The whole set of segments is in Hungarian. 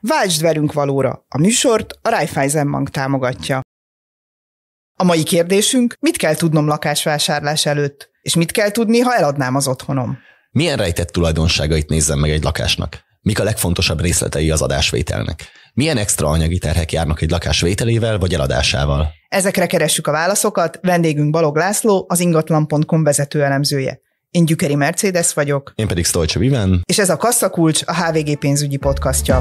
Váltsd velünk valóra! A műsort a Raiffeisen Bank támogatja. A mai kérdésünk, mit kell tudnom lakásvásárlás előtt, és mit kell tudni, ha eladnám az otthonom? Milyen rejtett tulajdonságait nézzem meg egy lakásnak? Mik a legfontosabb részletei az adásvételnek? Milyen extra anyagi terhek járnak egy lakás vételével vagy eladásával? Ezekre keressük a válaszokat, vendégünk Balog László, az ingatlan.com vezető elemzője. Én Gyükeri Mercedes vagyok. Én pedig Stolcsa Viven. És ez a Kasszakulcs, a HVG pénzügyi podcastja.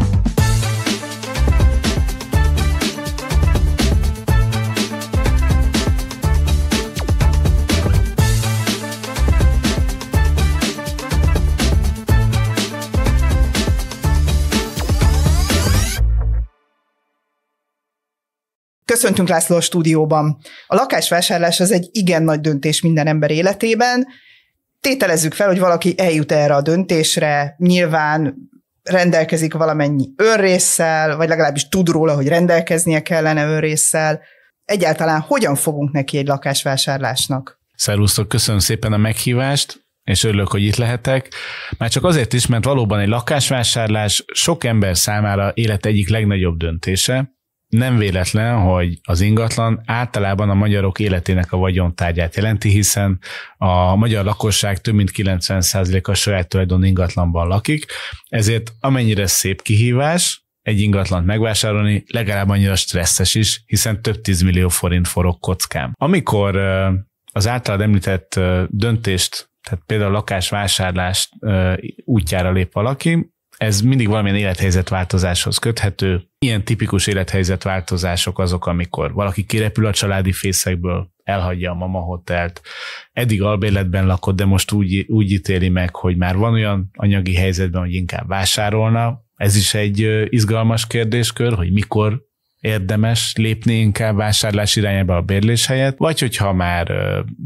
Köszöntünk László a stúdióban. A lakásvásárlás az egy igen nagy döntés minden ember életében, tételezzük fel, hogy valaki eljut erre a döntésre, nyilván rendelkezik valamennyi önrésszel, vagy legalábbis tud róla, hogy rendelkeznie kellene önrésszel. Egyáltalán hogyan fogunk neki egy lakásvásárlásnak? Szerusztok, köszönöm szépen a meghívást és örülök, hogy itt lehetek. Már csak azért is, mert valóban egy lakásvásárlás sok ember számára élet egyik legnagyobb döntése, nem véletlen, hogy az ingatlan általában a magyarok életének a vagyontárgyát jelenti, hiszen a magyar lakosság több mint 90%-a saját tulajdon ingatlanban lakik, ezért amennyire szép kihívás, egy ingatlant megvásárolni, legalább annyira stresszes is, hiszen több tízmillió millió forint forog kockám. Amikor az általad említett döntést, tehát például lakásvásárlást útjára lép valaki, ez mindig valamilyen élethelyzetváltozáshoz köthető. Ilyen tipikus élethelyzetváltozások azok, amikor valaki kirepül a családi fészekből, elhagyja a mama hotelt, eddig albérletben lakott, de most úgy, úgy ítéli meg, hogy már van olyan anyagi helyzetben, hogy inkább vásárolna. Ez is egy izgalmas kérdéskör, hogy mikor érdemes lépni inkább vásárlás irányába a bérlés helyett, vagy hogyha már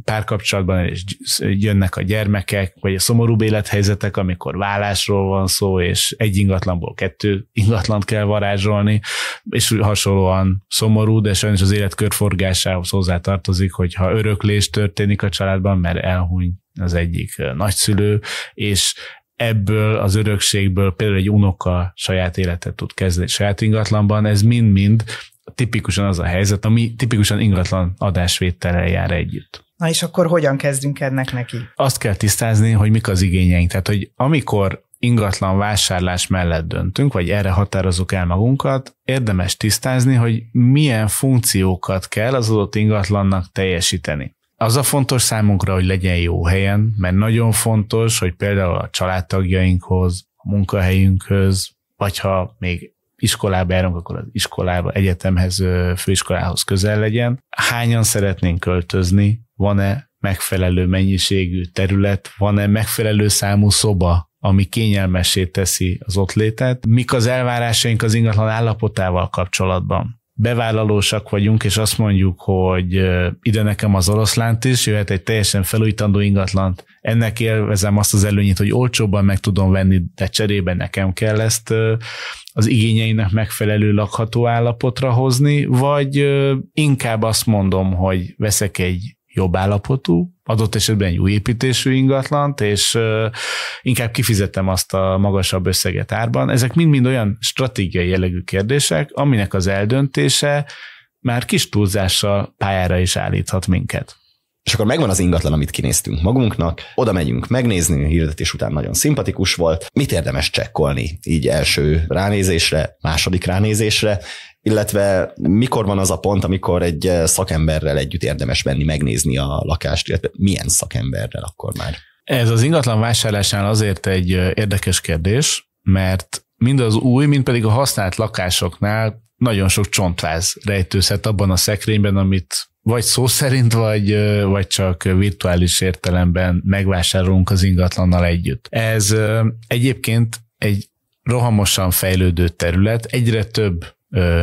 párkapcsolatban és jönnek a gyermekek, vagy a szomorú élethelyzetek, amikor vállásról van szó, és egy ingatlanból kettő ingatlant kell varázsolni, és hasonlóan szomorú, de sajnos az élet körforgásához hozzátartozik, hogyha öröklés történik a családban, mert elhuny az egyik nagyszülő, és ebből az örökségből például egy unoka saját életet tud kezdeni saját ingatlanban, ez mind-mind tipikusan az a helyzet, ami tipikusan ingatlan adásvétellel jár együtt. Na és akkor hogyan kezdünk ennek neki? Azt kell tisztázni, hogy mik az igényeink. Tehát, hogy amikor ingatlan vásárlás mellett döntünk, vagy erre határozunk el magunkat, érdemes tisztázni, hogy milyen funkciókat kell az adott ingatlannak teljesíteni az a fontos számunkra, hogy legyen jó helyen, mert nagyon fontos, hogy például a családtagjainkhoz, a munkahelyünkhöz, vagy ha még iskolába járunk, akkor az iskolába, egyetemhez, főiskolához közel legyen. Hányan szeretnénk költözni? Van-e megfelelő mennyiségű terület? Van-e megfelelő számú szoba, ami kényelmessé teszi az ott létet? Mik az elvárásaink az ingatlan állapotával kapcsolatban? bevállalósak vagyunk, és azt mondjuk, hogy ide nekem az oroszlánt is, jöhet egy teljesen felújítandó ingatlant. Ennek élvezem azt az előnyét, hogy olcsóbban meg tudom venni, de cserébe nekem kell ezt az igényeinek megfelelő lakható állapotra hozni, vagy inkább azt mondom, hogy veszek egy jobb állapotú, adott esetben egy új építésű ingatlant, és inkább kifizetem azt a magasabb összeget árban. Ezek mind-mind olyan stratégiai jellegű kérdések, aminek az eldöntése már kis túlzással pályára is állíthat minket. És akkor megvan az ingatlan, amit kinéztünk magunknak, oda megyünk megnézni, hirdetés után nagyon szimpatikus volt. Mit érdemes csekkolni így első ránézésre, második ránézésre, illetve mikor van az a pont, amikor egy eh, szakemberrel együtt érdemes menni megnézni a lakást, illetve milyen szakemberrel akkor már? Ez az ingatlan vásárlásán azért egy eh, érdekes kérdés, mert mind az új, mind pedig a használt lakásoknál nagyon sok csontváz rejtőzhet abban a szekrényben, amit vagy szó szerint, vagy, eh, vagy csak virtuális értelemben megvásárolunk az ingatlannal együtt. Ez egyébként egy rohamosan fejlődő terület, egyre több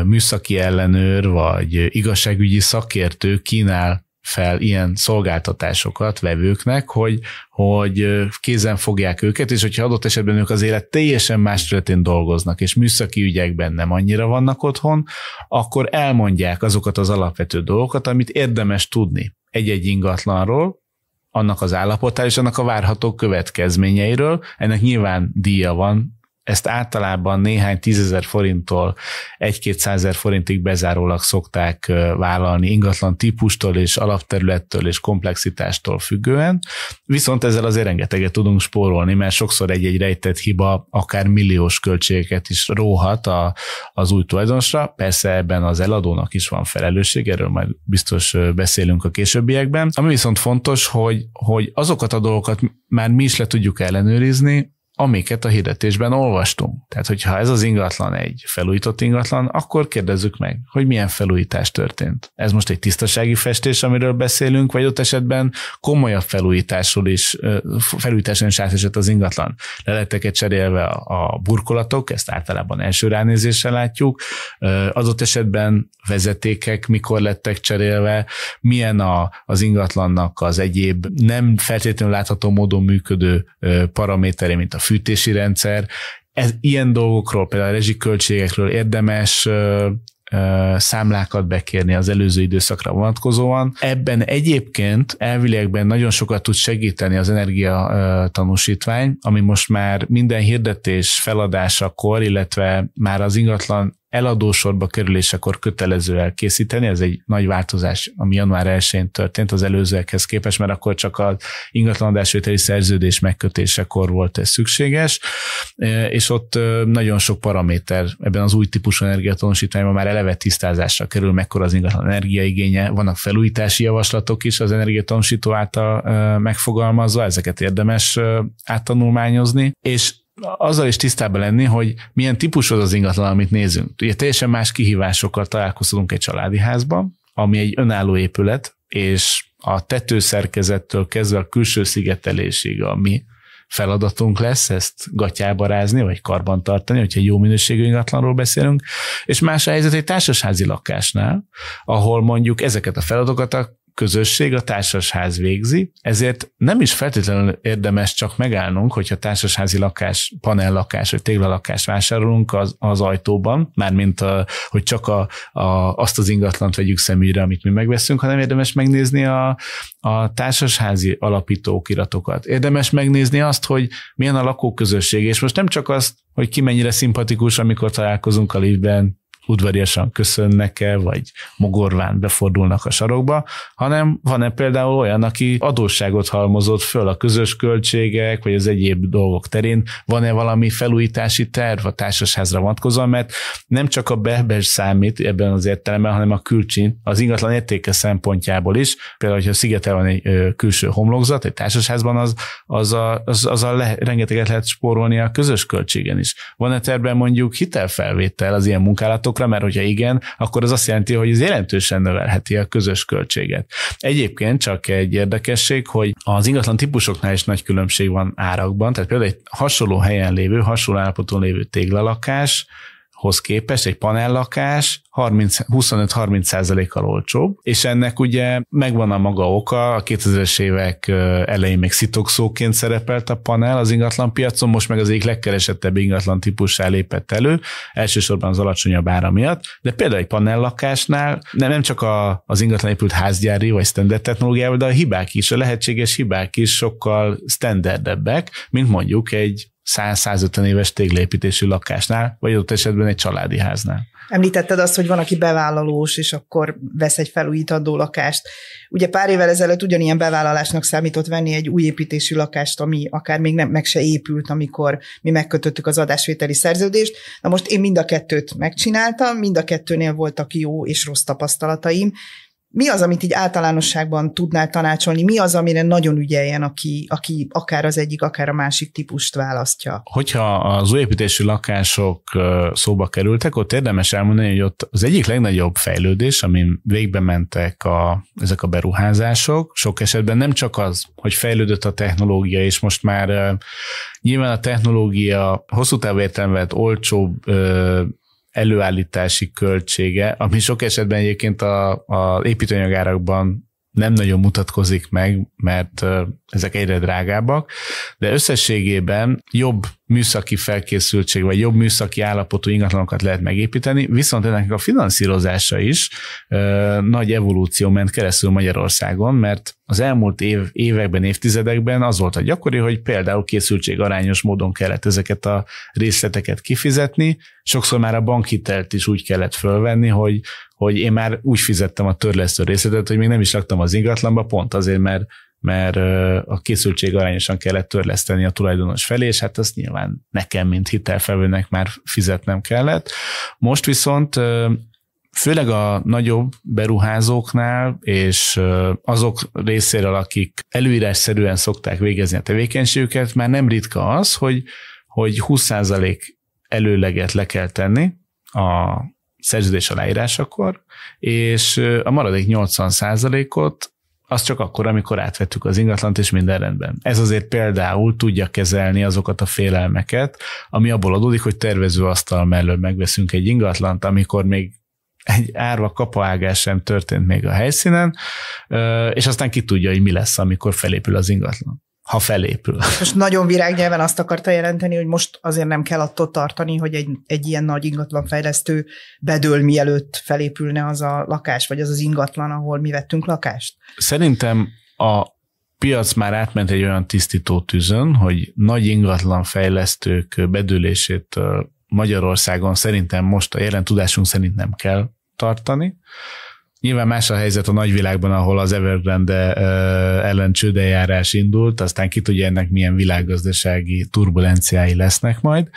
műszaki ellenőr vagy igazságügyi szakértő kínál fel ilyen szolgáltatásokat vevőknek, hogy, hogy kézen fogják őket, és hogyha adott esetben ők az élet teljesen más területén dolgoznak, és műszaki ügyekben nem annyira vannak otthon, akkor elmondják azokat az alapvető dolgokat, amit érdemes tudni egy-egy ingatlanról, annak az állapotáról és annak a várható következményeiről. Ennek nyilván díja van, ezt általában néhány tízezer forinttól egy-két forintig bezárólag szokták vállalni ingatlan típustól és alapterülettől és komplexitástól függően, viszont ezzel azért rengeteget tudunk spórolni, mert sokszor egy-egy rejtett hiba akár milliós költségeket is róhat a, az új tulajdonosra, persze ebben az eladónak is van felelősség, erről majd biztos beszélünk a későbbiekben. Ami viszont fontos, hogy, hogy azokat a dolgokat már mi is le tudjuk ellenőrizni, amiket a hirdetésben olvastunk. Tehát, hogyha ez az ingatlan egy felújított ingatlan, akkor kérdezzük meg, hogy milyen felújítás történt. Ez most egy tisztasági festés, amiről beszélünk, vagy ott esetben komolyabb felújításról is, felújításon is átesett az ingatlan. Leleteket cserélve a burkolatok, ezt általában első ránézéssel látjuk, adott esetben vezetékek mikor lettek cserélve, milyen a, az ingatlannak az egyéb nem feltétlenül látható módon működő paramétere, mint a fűtési rendszer. Ez, ilyen dolgokról, például a rezsiköltségekről érdemes számlákat bekérni az előző időszakra vonatkozóan. Ebben egyébként elvilegben nagyon sokat tud segíteni az energia tanúsítvány, ami most már minden hirdetés feladásakor, illetve már az ingatlan eladósorba kerülésekor kötelező elkészíteni, ez egy nagy változás, ami január 1-én történt az előzőekhez képest, mert akkor csak az ingatlanadásvételi szerződés megkötésekor volt ez szükséges, e, és ott e, nagyon sok paraméter ebben az új típusú energiatonosítványban már eleve tisztázásra kerül, mekkora az ingatlan energiaigénye, vannak felújítási javaslatok is az energiatonosító által e, megfogalmazva, ezeket érdemes áttanulmányozni, és azzal is tisztában lenni, hogy milyen típus az az ingatlan, amit nézünk. Ugye teljesen más kihívásokkal találkozunk egy családi házban, ami egy önálló épület, és a tetőszerkezettől kezdve a külső szigetelésig, ami feladatunk lesz ezt gatyába rázni, vagy karban tartani, hogyha jó minőségű ingatlanról beszélünk, és más a helyzet egy társasházi lakásnál, ahol mondjuk ezeket a feladatokat a közösség, a társasház végzi, ezért nem is feltétlenül érdemes csak megállnunk, hogyha társasházi lakás, panellakás vagy téglalakás vásárolunk az, az ajtóban, mármint a, hogy csak a, a, azt az ingatlant vegyük szemügyre, amit mi megveszünk, hanem érdemes megnézni a, a társasházi alapítók iratokat. Érdemes megnézni azt, hogy milyen a lakóközösség, és most nem csak azt, hogy ki mennyire szimpatikus, amikor találkozunk a liftben, udvariasan köszönnek-e, vagy mogorván befordulnak a sarokba, hanem van-e például olyan, aki adósságot halmozott föl a közös költségek, vagy az egyéb dolgok terén, van-e valami felújítási terv a társasházra vonatkozóan, mert nem csak a behbes számít ebben az értelemben, hanem a külcsin, az ingatlan értéke szempontjából is, például, hogyha szigetel van egy külső homlokzat, egy társasházban, az, az, a, az, az a le, rengeteget lehet spórolni a közös költségen is. Van-e terben mondjuk hitelfelvétel az ilyen munkálatok számokra, mert hogyha igen, akkor az azt jelenti, hogy ez jelentősen növelheti a közös költséget. Egyébként csak egy érdekesség, hogy az ingatlan típusoknál is nagy különbség van árakban, tehát például egy hasonló helyen lévő, hasonló állapotban lévő téglalakás, hoz képest egy panellakás 25-30%-kal olcsóbb, és ennek ugye megvan a maga oka, a 2000-es évek elején még szitokszóként szerepelt a panel az ingatlan piacon, most meg az egyik legkeresettebb ingatlan típussá lépett elő, elsősorban az alacsonyabb ára miatt, de például egy panellakásnál nem, nem csak a, az ingatlan épült házgyári vagy standard technológiával, de a hibák is, a lehetséges hibák is sokkal standardebbek, mint mondjuk egy 100-150 éves téglépítésű lakásnál, vagy ott esetben egy családi háznál. Említetted azt, hogy van, aki bevállalós, és akkor vesz egy felújítandó lakást. Ugye pár évvel ezelőtt ugyanilyen bevállalásnak számított venni egy új építésű lakást, ami akár még nem, meg se épült, amikor mi megkötöttük az adásvételi szerződést. Na most én mind a kettőt megcsináltam, mind a kettőnél voltak jó és rossz tapasztalataim, mi az, amit így általánosságban tudnál tanácsolni, mi az, amire nagyon ügyeljen, aki, aki akár az egyik, akár a másik típust választja? Hogyha az új építésű lakások szóba kerültek, ott érdemes elmondani, hogy ott az egyik legnagyobb fejlődés, amin végbe mentek a, ezek a beruházások, sok esetben nem csak az, hogy fejlődött a technológia, és most már nyilván a technológia hosszú távú értelemben olcsóbb előállítási költsége, ami sok esetben egyébként az építőanyagárakban nem nagyon mutatkozik meg, mert ezek egyre drágábbak, de összességében jobb műszaki felkészültség, vagy jobb műszaki állapotú ingatlanokat lehet megépíteni, viszont ennek a finanszírozása is ö, nagy evolúció ment keresztül Magyarországon, mert az elmúlt év, években, évtizedekben az volt a gyakori, hogy például készültség arányos módon kellett ezeket a részleteket kifizetni, sokszor már a bankhitelt is úgy kellett fölvenni, hogy hogy én már úgy fizettem a törlesztő részletet, hogy még nem is laktam az ingatlanba, pont azért, mert, mert a készültség arányosan kellett törleszteni a tulajdonos felé, és hát azt nyilván nekem, mint hitelfelvőnek már fizetnem kellett. Most viszont főleg a nagyobb beruházóknál, és azok részéről, akik előírásszerűen szokták végezni a tevékenységüket, már nem ritka az, hogy, hogy 20% előleget le kell tenni a szerződés aláírásakor, és a maradék 80%-ot az csak akkor, amikor átvettük az ingatlant, és minden rendben. Ez azért például tudja kezelni azokat a félelmeket, ami abból adódik, hogy tervező asztal mellől megveszünk egy ingatlant, amikor még egy árva kapaágás sem történt még a helyszínen, és aztán ki tudja, hogy mi lesz, amikor felépül az ingatlan ha felépül. Most nagyon virágnyelven azt akarta jelenteni, hogy most azért nem kell attól tartani, hogy egy, egy ilyen nagy ingatlanfejlesztő bedől, mielőtt felépülne az a lakás, vagy az az ingatlan, ahol mi vettünk lakást? Szerintem a piac már átment egy olyan tisztító tűzön, hogy nagy ingatlanfejlesztők bedőlését Magyarországon szerintem most a jelen tudásunk szerint nem kell tartani Nyilván más a helyzet a nagyvilágban, ahol az Evergrande ellen csődeljárás indult, aztán ki tudja ennek milyen világgazdasági turbulenciái lesznek majd,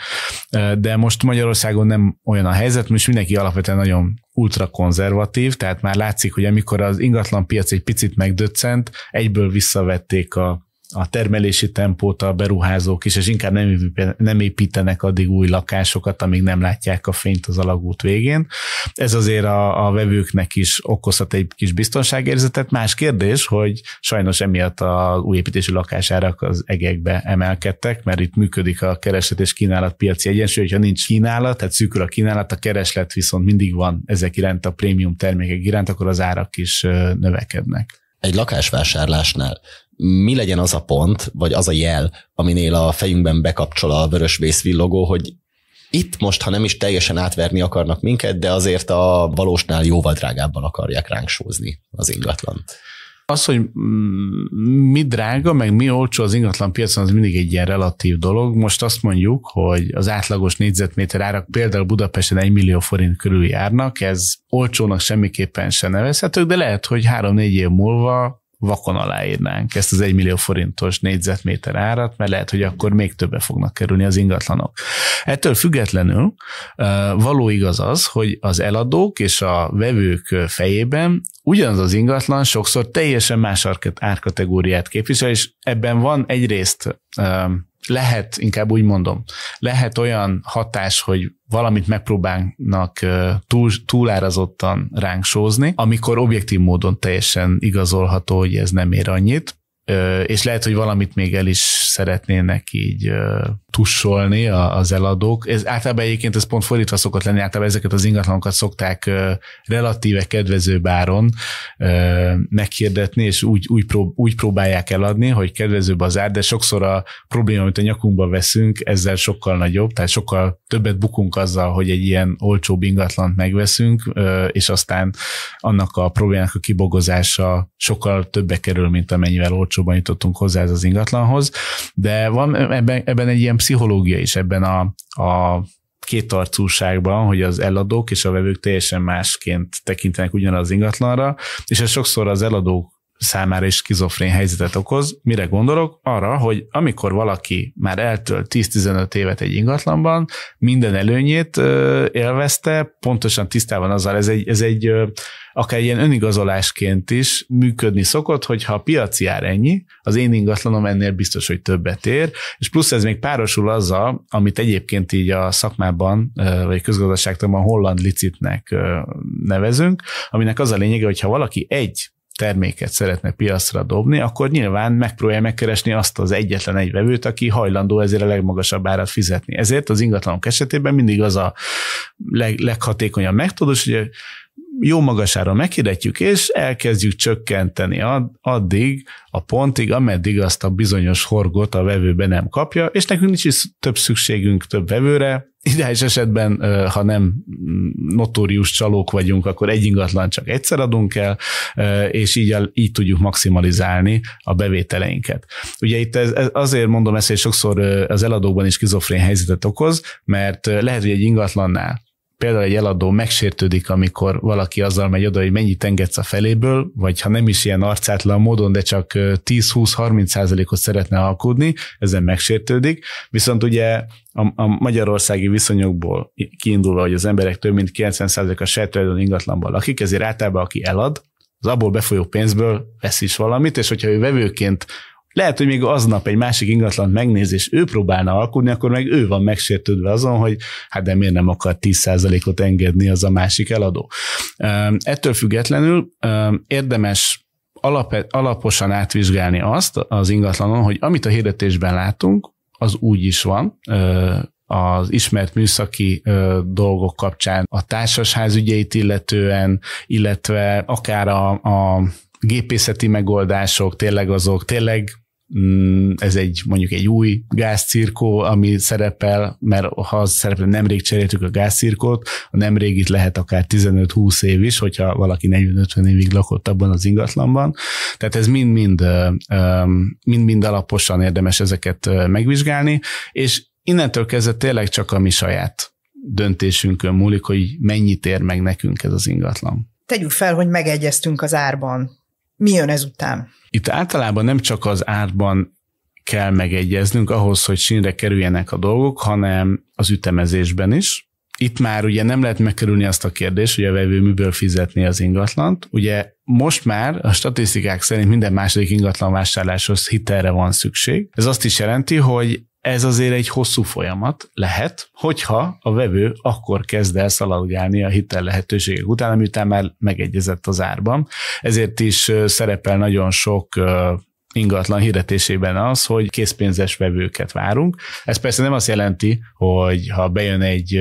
de most Magyarországon nem olyan a helyzet, most mindenki alapvetően nagyon ultrakonzervatív, tehát már látszik, hogy amikor az ingatlan piac egy picit megdöccent, egyből visszavették a a termelési tempót a beruházók is, és inkább nem, nem építenek addig új lakásokat, amíg nem látják a fényt az alagút végén. Ez azért a, a vevőknek is okozhat egy kis biztonságérzetet. Más kérdés, hogy sajnos emiatt az új építési lakásárak az egekbe emelkedtek, mert itt működik a kereslet és kínálat piaci egyensúly, hogyha nincs kínálat, tehát szűkül a kínálat, a kereslet viszont mindig van ezek iránt, a prémium termékek iránt, akkor az árak is növekednek egy lakásvásárlásnál mi legyen az a pont, vagy az a jel, aminél a fejünkben bekapcsol a vörös vészvillogó, hogy itt most, ha nem is teljesen átverni akarnak minket, de azért a valósnál jóval drágábban akarják ránk sózni az ingatlant az, hogy mm, mi drága, meg mi olcsó az ingatlan piacon, az mindig egy ilyen relatív dolog. Most azt mondjuk, hogy az átlagos négyzetméter árak például Budapesten 1 millió forint körül járnak, ez olcsónak semmiképpen se nevezhetők, de lehet, hogy három-négy év múlva vakon aláírnánk ezt az 1 millió forintos négyzetméter árat, mert lehet, hogy akkor még többe fognak kerülni az ingatlanok. Ettől függetlenül való igaz az, hogy az eladók és a vevők fejében ugyanaz az ingatlan sokszor teljesen más árkategóriát képvisel, és ebben van egyrészt lehet, inkább úgy mondom, lehet olyan hatás, hogy valamit megpróbálnak túl, túlárazottan ránk sózni, amikor objektív módon teljesen igazolható, hogy ez nem ér annyit, és lehet, hogy valamit még el is szeretnének így tussolni az eladók. Ez általában egyébként ez pont fordítva szokott lenni, általában ezeket az ingatlanokat szokták relatíve kedvező báron meghirdetni, és úgy, úgy, prób- úgy próbálják eladni, hogy kedvezőbb az ár, de sokszor a probléma, amit a nyakunkba veszünk, ezzel sokkal nagyobb, tehát sokkal többet bukunk azzal, hogy egy ilyen olcsóbb ingatlant megveszünk, és aztán annak a problémának a kibogozása sokkal többe kerül, mint amennyivel olcsóbb olcsóban jutottunk hozzá ez az ingatlanhoz, de van ebben, ebben egy ilyen pszichológia is, ebben a, a kétarcúságban, hogy az eladók és a vevők teljesen másként tekintenek ugyanaz ingatlanra, és ez sokszor az eladók számára is skizofrén helyzetet okoz. Mire gondolok? Arra, hogy amikor valaki már eltölt 10-15 évet egy ingatlanban, minden előnyét élvezte, pontosan tisztában azzal, ez egy, ez egy akár ilyen önigazolásként is működni szokott, hogy ha a piaci ár ennyi, az én ingatlanom ennél biztos, hogy többet ér, és plusz ez még párosul azzal, amit egyébként így a szakmában, vagy közgazdaságtanban holland licitnek nevezünk, aminek az a lényege, hogy ha valaki egy terméket szeretne piacra dobni, akkor nyilván megpróbálja megkeresni azt az egyetlen egy vevőt, aki hajlandó ezért a legmagasabb árat fizetni. Ezért az ingatlanok esetében mindig az a leg, leghatékonyabb megtudós, hogy jó magasára meghirdetjük, és elkezdjük csökkenteni addig, a pontig, ameddig azt a bizonyos horgot a vevőbe nem kapja, és nekünk nincs is több szükségünk több vevőre, Ideális esetben, ha nem notórius csalók vagyunk, akkor egy ingatlan csak egyszer adunk el, és így, így tudjuk maximalizálni a bevételeinket. Ugye itt ez, ez azért mondom ezt, hogy sokszor az eladóban is kizofrén helyzetet okoz, mert lehet, hogy egy ingatlannál például egy eladó megsértődik, amikor valaki azzal megy oda, hogy mennyit engedsz a feléből, vagy ha nem is ilyen arcátlan módon, de csak 10-20-30 százalékot szeretne alkudni, ezen megsértődik. Viszont ugye a, a magyarországi viszonyokból kiindulva, hogy az emberek több mint 90 a saját ingatlanban lakik, ezért általában aki elad, az abból befolyó pénzből vesz is valamit, és hogyha ő vevőként lehet, hogy még aznap egy másik ingatlan megnéz, és ő próbálna alkudni, akkor meg ő van megsértődve azon, hogy hát de miért nem akar 10%-ot engedni az a másik eladó. Ettől függetlenül érdemes alaposan átvizsgálni azt az ingatlanon, hogy amit a hirdetésben látunk, az úgy is van, az ismert műszaki dolgok kapcsán, a társasház ügyeit illetően, illetve akár a, a gépészeti megoldások, tényleg azok, tényleg Mm, ez egy mondjuk egy új gázcirkó, ami szerepel, mert ha az szerepel, nemrég cseréltük a gázcirkót, a nemrég itt lehet akár 15-20 év is, hogyha valaki 40-50 évig lakott abban az ingatlanban. Tehát ez mind-mind, mind-mind alaposan érdemes ezeket megvizsgálni, és innentől kezdve tényleg csak a mi saját döntésünkön múlik, hogy mennyit ér meg nekünk ez az ingatlan. Tegyük fel, hogy megegyeztünk az árban mi jön ezután? Itt általában nem csak az árban kell megegyeznünk ahhoz, hogy sínre kerüljenek a dolgok, hanem az ütemezésben is. Itt már ugye nem lehet megkerülni azt a kérdést, hogy a vevő miből fizetni az ingatlant. Ugye most már a statisztikák szerint minden második ingatlan vásárláshoz hitelre van szükség. Ez azt is jelenti, hogy ez azért egy hosszú folyamat lehet, hogyha a vevő akkor kezd el szaladgálni a hitel lehetőségek után, amit már megegyezett az árban. Ezért is szerepel nagyon sok ingatlan hirdetésében az, hogy készpénzes vevőket várunk. Ez persze nem azt jelenti, hogy ha bejön egy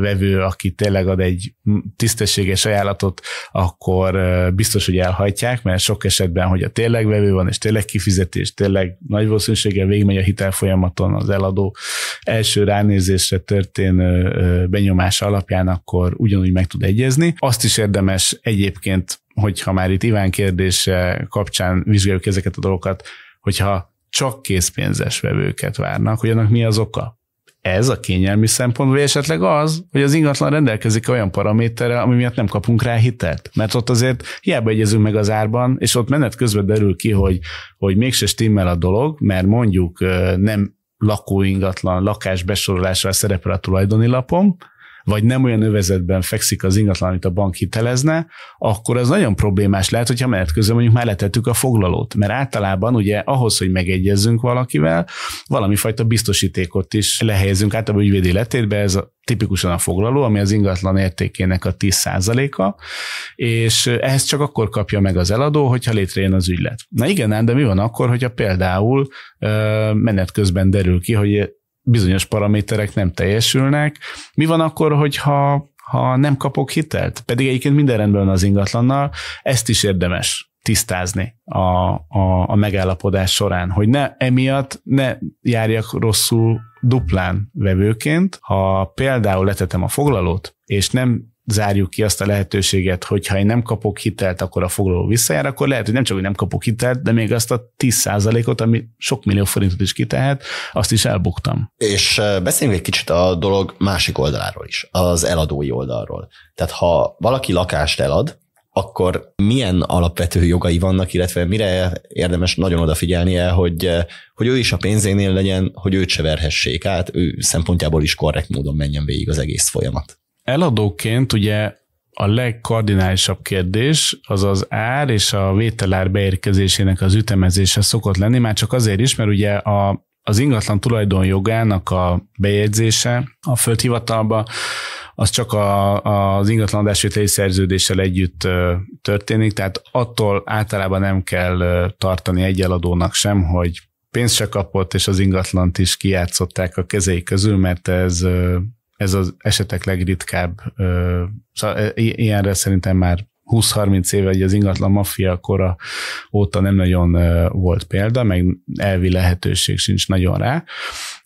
vevő, aki tényleg ad egy tisztességes ajánlatot, akkor biztos, hogy elhajtják, mert sok esetben, hogy a tényleg vevő van, és tényleg kifizetés, tényleg nagy valószínűséggel végigmegy a hitelfolyamaton az eladó első ránézésre történő benyomása alapján, akkor ugyanúgy meg tud egyezni. Azt is érdemes egyébként hogyha már itt Iván kérdése kapcsán vizsgáljuk ezeket a dolgokat, hogyha csak készpénzes vevőket várnak, hogy annak mi az oka? Ez a kényelmi szempont vagy esetleg az, hogy az ingatlan rendelkezik olyan paraméterrel, ami miatt nem kapunk rá hitelt. Mert ott azért hiába egyezünk meg az árban, és ott menet közben derül ki, hogy, hogy mégse stimmel a dolog, mert mondjuk nem lakóingatlan lakás besorolásra szerepel a tulajdoni lapom, vagy nem olyan övezetben fekszik az ingatlan, amit a bank hitelezne, akkor az nagyon problémás lehet, hogyha menet közben mondjuk már letettük a foglalót. Mert általában ugye ahhoz, hogy megegyezzünk valakivel, valami fajta biztosítékot is lehelyezünk át a ügyvédi letétbe, ez a, tipikusan a foglaló, ami az ingatlan értékének a 10%-a, és ehhez csak akkor kapja meg az eladó, hogyha létrejön az ügylet. Na igen, de mi van akkor, hogyha például menet közben derül ki, hogy bizonyos paraméterek nem teljesülnek. Mi van akkor, hogyha ha nem kapok hitelt? Pedig egyébként minden rendben az ingatlannal, ezt is érdemes tisztázni a, a, a megállapodás során, hogy ne emiatt ne járjak rosszul duplán vevőként, ha például letetem a foglalót, és nem zárjuk ki azt a lehetőséget, hogy ha én nem kapok hitelt, akkor a foglaló visszajár, akkor lehet, hogy nem csak, hogy nem kapok hitelt, de még azt a 10%-ot, ami sok millió forintot is kitehet, azt is elbuktam. És beszéljünk egy kicsit a dolog másik oldaláról is, az eladói oldalról. Tehát ha valaki lakást elad, akkor milyen alapvető jogai vannak, illetve mire érdemes nagyon odafigyelnie, hogy, hogy ő is a pénzénél legyen, hogy őt se verhessék át, ő szempontjából is korrekt módon menjen végig az egész folyamat. Eladóként ugye a legkardinálisabb kérdés az az ár és a vételár beérkezésének az ütemezése szokott lenni, már csak azért is, mert ugye a, az ingatlan tulajdon jogának a bejegyzése a földhivatalba az csak a, az ingatlan adásvételi szerződéssel együtt történik, tehát attól általában nem kell tartani egy eladónak sem, hogy pénzt se kapott, és az ingatlant is kijátszották a kezei közül, mert ez ez az esetek legritkább. Szóval e, ilyenre szerintem már 20-30 éve hogy az ingatlan maffia kora óta nem nagyon volt példa, meg elvi lehetőség sincs nagyon rá.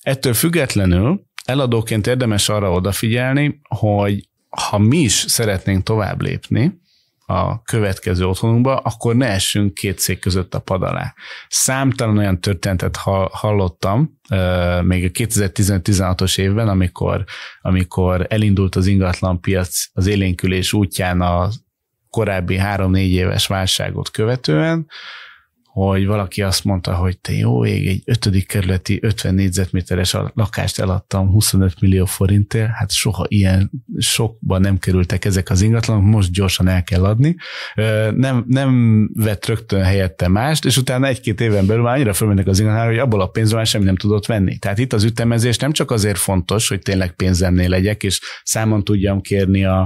Ettől függetlenül eladóként érdemes arra odafigyelni, hogy ha mi is szeretnénk tovább lépni, a következő otthonunkba, akkor ne essünk két szék között a pad alá. Számtalan olyan történetet hallottam, még a 2015-16-os évben, amikor, amikor elindult az ingatlanpiac az élénkülés útján a korábbi három-négy éves válságot követően, hogy valaki azt mondta, hogy te jó ég, egy ötödik kerületi 50 négyzetméteres lakást eladtam 25 millió forintért, hát soha ilyen sokban nem kerültek ezek az ingatlanok, most gyorsan el kell adni. Nem, nem vett rögtön helyette mást, és utána egy-két éven belül már annyira fölmennek az ingatlanok, hogy abból a pénzből már semmi nem tudott venni. Tehát itt az ütemezés nem csak azért fontos, hogy tényleg pénzemnél legyek, és számon tudjam kérni a,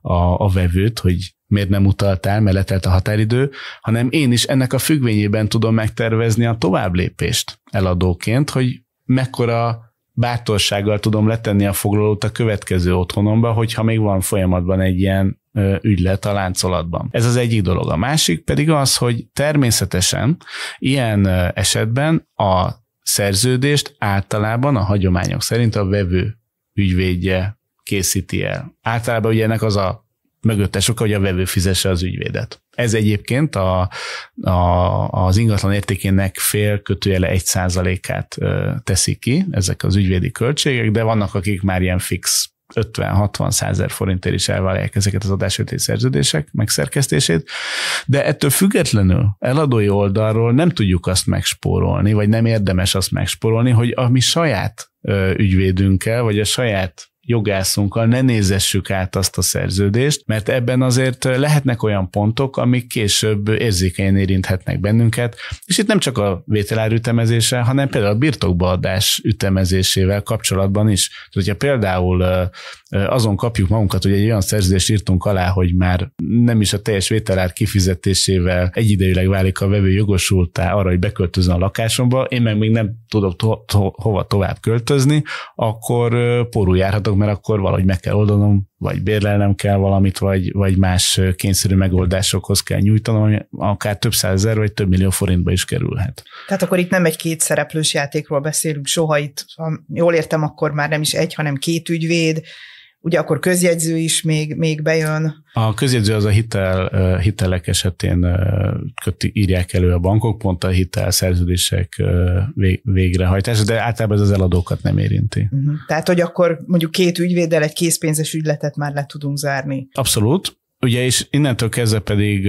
a, a vevőt, hogy miért nem utaltál, mert letelt a határidő, hanem én is ennek a függvényében tudom megtervezni a tovább lépést eladóként, hogy mekkora bátorsággal tudom letenni a foglalót a következő otthonomba, hogyha még van folyamatban egy ilyen ügylet a láncolatban. Ez az egyik dolog. A másik pedig az, hogy természetesen ilyen esetben a szerződést általában a hagyományok szerint a vevő ügyvédje készíti el. Általában ugye ennek az a mögötte sokkal, hogy a vevő fizesse az ügyvédet. Ez egyébként a, a, az ingatlan értékének fél kötőjele egy százalékát teszi ki, ezek az ügyvédi költségek, de vannak, akik már ilyen fix 50-60 százer forintért is elvállalják ezeket az adásvételi szerződések megszerkesztését, de ettől függetlenül eladói oldalról nem tudjuk azt megspórolni, vagy nem érdemes azt megspórolni, hogy a mi saját ügyvédünkkel, vagy a saját jogászunkkal ne nézessük át azt a szerződést, mert ebben azért lehetnek olyan pontok, amik később érzékenyen érinthetnek bennünket, és itt nem csak a vételár ütemezése, hanem például a birtokbaadás ütemezésével kapcsolatban is. Tehát, hogyha például azon kapjuk magunkat, hogy egy olyan szerződést írtunk alá, hogy már nem is a teljes vételár kifizetésével egyidejűleg válik a vevő jogosultá arra, hogy beköltözön a lakásomba, én meg még nem tudok to- to- hova tovább költözni, akkor porul járhatok dolog, mert akkor valahogy meg kell oldanom, vagy bérlelnem kell valamit, vagy, vagy más kényszerű megoldásokhoz kell nyújtanom, ami akár több százezer, vagy több millió forintba is kerülhet. Tehát akkor itt nem egy két szereplős játékról beszélünk soha itt, ha jól értem, akkor már nem is egy, hanem két ügyvéd, ugye akkor közjegyző is még, még bejön. A közjegyző az a hitel, hitelek esetén köti, írják elő a bankok, pont a hitel szerződések végrehajtása, de általában ez az eladókat nem érinti. Uh-huh. Tehát, hogy akkor mondjuk két ügyvéddel egy készpénzes ügyletet már le tudunk zárni. Abszolút. Ugye, és innentől kezdve pedig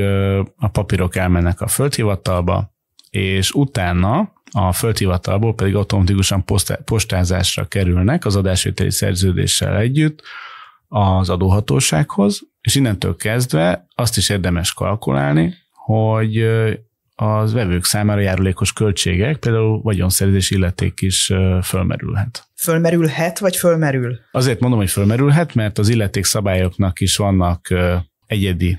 a papírok elmennek a földhivatalba, és utána a földhivatalból pedig automatikusan postázásra kerülnek az adásvételi szerződéssel együtt az adóhatósághoz, és innentől kezdve azt is érdemes kalkulálni, hogy az vevők számára járulékos költségek, például vagyonszerzés illeték is fölmerülhet. Fölmerülhet, vagy fölmerül? Azért mondom, hogy fölmerülhet, mert az illeték szabályoknak is vannak egyedi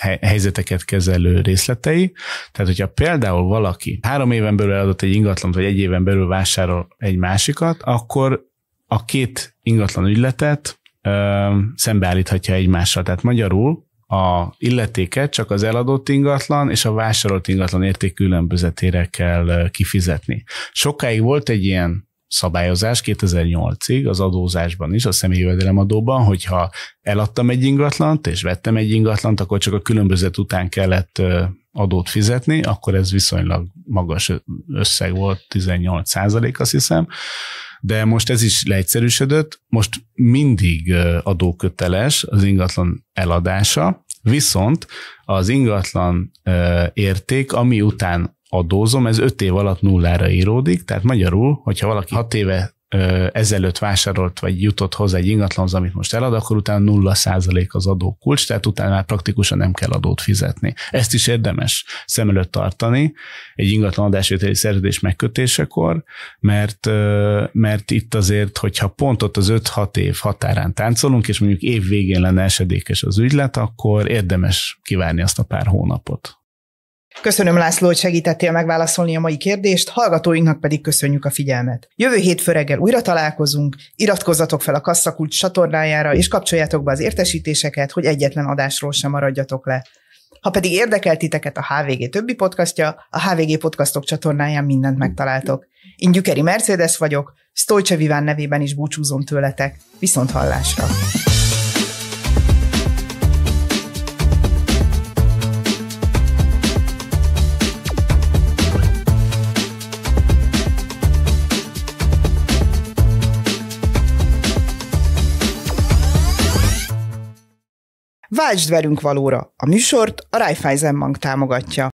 helyzeteket kezelő részletei. Tehát, hogyha például valaki három éven belül eladott egy ingatlant, vagy egy éven belül vásárol egy másikat, akkor a két ingatlan ügyletet ö, szembeállíthatja egymással. Tehát magyarul a illetéket csak az eladott ingatlan és a vásárolt ingatlan érték különbözetére kell kifizetni. Sokáig volt egy ilyen szabályozás 2008-ig az adózásban is, a személyi jövedelemadóban, hogyha eladtam egy ingatlant, és vettem egy ingatlant, akkor csak a különbözet után kellett adót fizetni, akkor ez viszonylag magas összeg volt, 18 százalék azt hiszem, de most ez is leegyszerűsödött, most mindig adóköteles az ingatlan eladása, viszont az ingatlan érték, ami után adózom, ez 5 év alatt nullára íródik, tehát magyarul, hogyha valaki 6 éve ezelőtt vásárolt, vagy jutott hozzá egy ingatlanhoz, amit most elad, akkor utána nulla százalék az adókulcs, tehát utána már praktikusan nem kell adót fizetni. Ezt is érdemes szem előtt tartani egy ingatlan adásvételi szerződés megkötésekor, mert, mert itt azért, hogyha pont ott az 5-6 év határán táncolunk, és mondjuk év végén lenne esedékes az ügylet, akkor érdemes kivárni azt a pár hónapot. Köszönöm László, hogy segítettél megválaszolni a mai kérdést, hallgatóinknak pedig köszönjük a figyelmet. Jövő hétfő reggel újra találkozunk, iratkozzatok fel a Kasszakult csatornájára, és kapcsoljátok be az értesítéseket, hogy egyetlen adásról sem maradjatok le. Ha pedig érdekel titeket a HVG többi podcastja, a HVG podcastok csatornáján mindent megtaláltok. Én Gyükeri Mercedes vagyok, Stolcse Viván nevében is búcsúzom tőletek. Viszont hallásra! Váltsd velünk valóra! A műsort a Raiffeisen Bank támogatja.